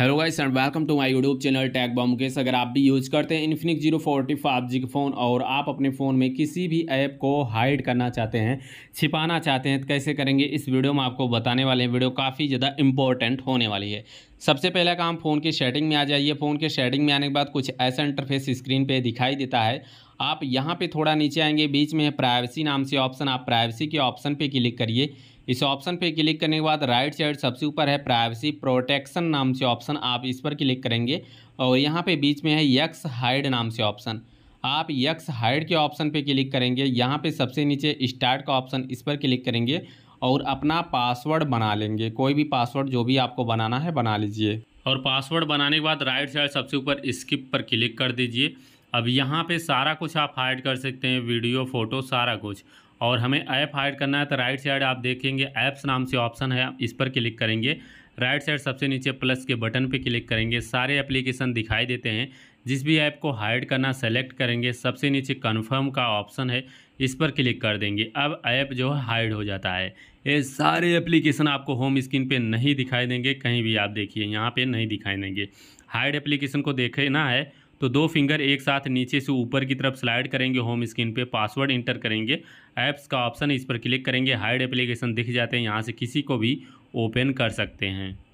hello guys and welcome to my YouTube channel टैग बॉम मुकेश अगर आप भी यूज करते हैं Infinix zero forty five G phone और आप अपने फ़ोन में किसी भी ऐप को हाइड करना चाहते हैं छिपाना चाहते हैं तो कैसे करेंगे इस वीडियो में आपको बताने वाले हैं वीडियो काफ़ी ज़्यादा इंपॉर्टेंट होने वाली है सबसे पहला काम फ़ोन की शेडिंग में आ जाइए फ़ोन के शेडिंग में आने के बाद कुछ ऐसा इंटरफेस स्क्रीन पे दिखाई देता है आप यहाँ पे थोड़ा नीचे आएंगे बीच में प्राइवेसी नाम से ऑप्शन आप प्राइवेसी के ऑप्शन पे क्लिक करिए इस ऑप्शन पे क्लिक करने के बाद राइट साइड सबसे ऊपर है प्राइवेसी प्रोटेक्शन नाम से ऑप्शन आप इस पर क्लिक करेंगे और यहाँ पे बीच में है यक्स हाइड नाम से ऑप्शन आप यक्स हाइड के ऑप्शन पे क्लिक करेंगे यहाँ पे सबसे नीचे स्टार्ट का ऑप्शन इस पर क्लिक करेंगे और अपना पासवर्ड बना लेंगे कोई भी पासवर्ड जो भी आपको बनाना है बना लीजिए और पासवर्ड बनाने के बाद राइट साइड सबसे ऊपर स्किप पर क्लिक कर दीजिए अब यहाँ पे सारा कुछ आप हाइड कर सकते हैं वीडियो फ़ोटो सारा कुछ और हमें ऐप हाइड करना है तो राइट साइड आप देखेंगे ऐप्स नाम से ऑप्शन है इस पर क्लिक करेंगे राइट साइड सबसे नीचे प्लस के बटन पे क्लिक करेंगे सारे एप्लीकेशन दिखाई देते हैं जिस भी ऐप को हाइड करना सेलेक्ट करेंगे सबसे नीचे कन्फर्म का ऑप्शन है इस पर क्लिक कर देंगे अब ऐप जो है हाइड हो जाता है ये सारे एप्लीकेशन आपको होम स्क्रीन पे नहीं दिखाई देंगे कहीं भी आप देखिए यहाँ पे नहीं दिखाई देंगे हाइड एप्लीकेशन को देखना है तो दो फिंगर एक साथ नीचे से ऊपर की तरफ स्लाइड करेंगे होम स्क्रीन पे पासवर्ड इंटर करेंगे ऐप्स का ऑप्शन इस पर क्लिक करेंगे हाइड एप्लीकेशन दिख जाते हैं यहाँ से किसी को भी ओपन कर सकते हैं